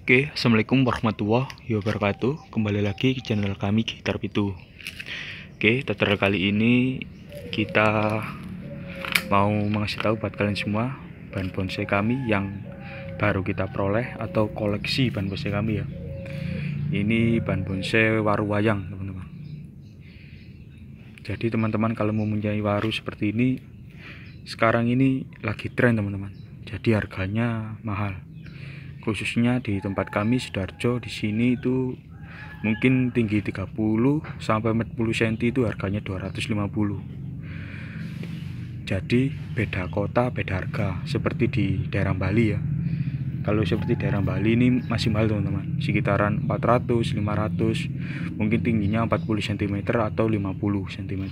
Oke, Assalamualaikum warahmatullahi wabarakatuh Kembali lagi ke channel kami Gitar Pitu Oke, tutorial kali ini Kita Mau mengasih tahu buat kalian semua Bahan bonsai kami yang Baru kita peroleh atau koleksi Bahan bonsai kami ya Ini bahan bonsai waru wayang teman-teman Jadi teman-teman kalau mau mempunyai waru Seperti ini Sekarang ini lagi tren teman-teman Jadi harganya mahal khususnya di tempat kami Sidoarjo di sini itu mungkin tinggi 30 sampai 40 cm itu harganya 250 jadi beda kota beda harga seperti di daerah Bali ya kalau seperti daerah Bali ini masih mahal teman-teman sekitaran 400 500 mungkin tingginya 40 cm atau 50 cm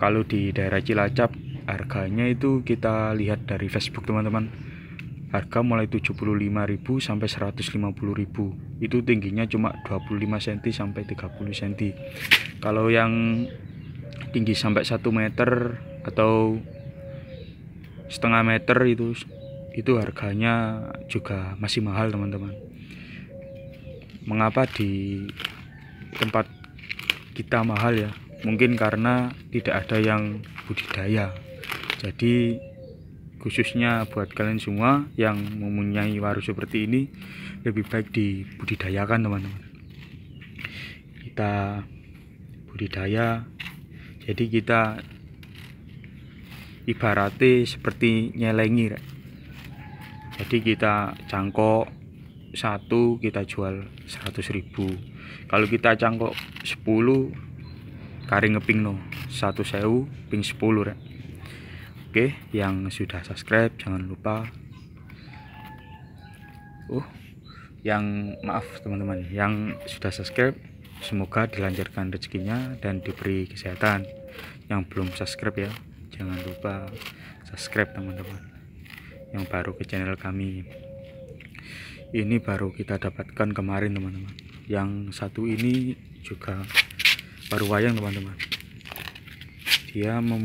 kalau di daerah Cilacap harganya itu kita lihat dari Facebook teman-teman Harga mulai 75.000 sampai 150.000. Itu tingginya cuma 25 cm sampai 30 cm. Kalau yang tinggi sampai 1 meter atau setengah meter itu itu harganya juga masih mahal teman-teman mengapa di tempat kita mahal ya mungkin karena tidak ada yang budidaya jadi khususnya buat kalian semua yang mempunyai waru seperti ini lebih baik dibudidayakan teman-teman kita budidaya jadi kita ibaratnya seperti nyelengi jadi kita cangkok satu kita jual 100.000 kalau kita cangkok 10 kari ngeping no satu sewu ping 10 rek Oke, yang sudah subscribe jangan lupa. Uh, yang maaf teman-teman, yang sudah subscribe semoga dilancarkan rezekinya dan diberi kesehatan. Yang belum subscribe ya, jangan lupa subscribe teman-teman. Yang baru ke channel kami. Ini baru kita dapatkan kemarin teman-teman. Yang satu ini juga baru wayang teman-teman. Dia mem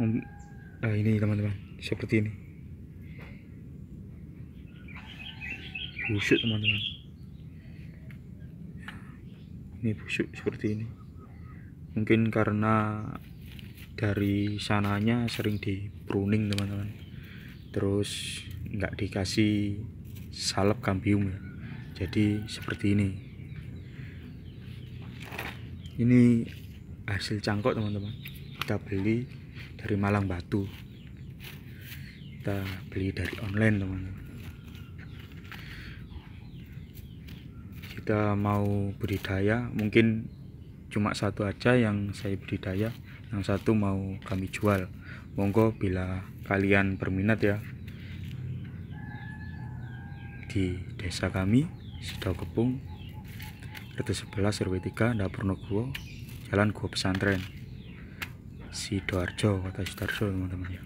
nah ini teman-teman seperti ini busuk teman-teman ini busuk seperti ini mungkin karena dari sananya sering di pruning teman-teman terus nggak dikasih salep kambium ya jadi seperti ini ini hasil cangkok teman-teman kita beli dari Malang Batu kita beli dari online teman-teman kita mau budidaya mungkin cuma satu aja yang saya budidaya yang satu mau kami jual monggo bila kalian berminat ya di desa kami Sidau Kepung RT 11 RW 3 Dapur Noguo Jalan Gua Pesantren Sidoarjo kota Sidoarjo teman-teman ya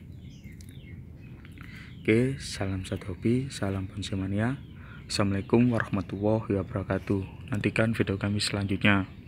Oke salam satu hobi salam mania. Assalamualaikum warahmatullahi wabarakatuh nantikan video kami selanjutnya